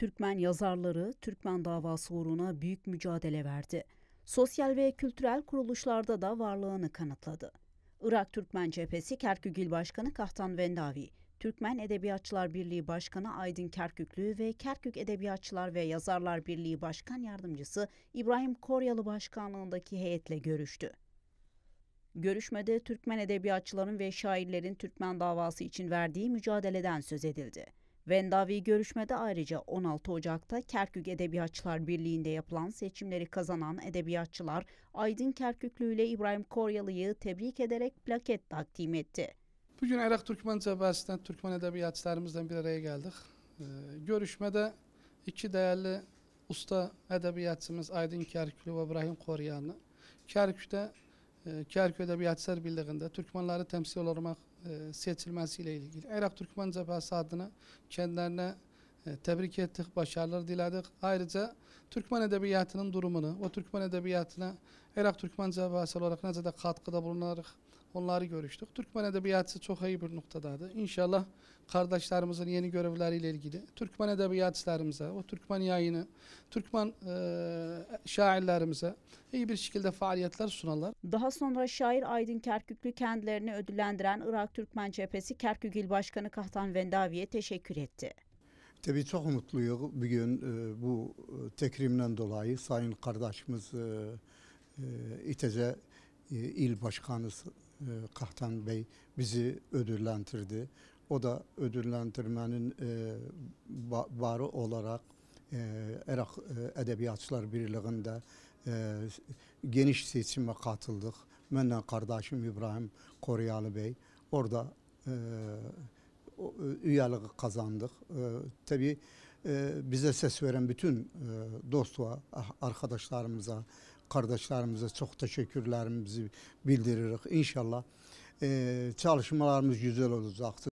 Türkmen yazarları Türkmen davası uğruna büyük mücadele verdi. Sosyal ve kültürel kuruluşlarda da varlığını kanıtladı. Irak Türkmen Cephesi Kerkükil Başkanı Kahtan Vendavi, Türkmen Edebiyatçılar Birliği Başkanı Aydın Kerküklü ve Kerkük Edebiyatçılar ve Yazarlar Birliği Başkan Yardımcısı İbrahim Koryalı başkanlığındaki heyetle görüştü. Görüşmede Türkmen edebiyatçıların ve şairlerin Türkmen davası için verdiği mücadeleden söz edildi. Vendavi görüşmede ayrıca 16 Ocak'ta Kerkük Edebiyatçılar Birliği'nde yapılan seçimleri kazanan edebiyatçılar Aydın Kerküklü ile İbrahim Koryalı'yı tebrik ederek plaket takdim etti. Bugün Irak Türkmen Cephesi'nden Türkmen edebiyatçılarımızdan bir araya geldik. Ee, görüşmede iki değerli usta edebiyatçımız Aydın Kerkülü ve İbrahim Koryalı Kerkük'te ee, Kerköy Edebiyatçılar Birliği'nde Türkmenleri temsil olmak olarak e, seçilmesiyle ilgili Irak Türkmen Cephesi adına kendilerine tebrik ettik, başarılar diledik. Ayrıca Türkmen Edebiyatı'nın durumunu, o Türkmen Edebiyatı'na Irak Türkmen Cephesi olarak ne kadar katkıda bulunarak Onları görüştük. Türkmen Edebiyatı çok iyi bir noktadadır. İnşallah kardeşlerimizin yeni görevleriyle ilgili Türkmen Edebiyatçılarımıza, o Türkmen yayını, Türkmen e, şairlerimize iyi bir şekilde faaliyetler sunarlar. Daha sonra şair Aydın Kerküklü kendilerini ödüllendiren Irak Türkmen Cephesi Kerkük İl Başkanı Kahtan Vendavi'ye teşekkür etti. Tabii çok mutluyum bugün e, bu e, tekrimden dolayı sayın kardeşimiz e, e, İTEC'e il başkanı ee, Kahtan Bey bizi ödüllendirdi. O da ödüllendirmenin e, varı olarak e, Erak e, Edebiyatçılar Birliği'nde geniş seçime katıldık. Menden kardeşim İbrahim Koryalı Bey orada üyelik kazandık. E, tabii bize ses veren bütün dostu ah, arkadaşlarımıza, kardeşlerimize çok teşekkürlerimizi bildiririk. İnşallah e, çalışmalarımız güzel olacaktır.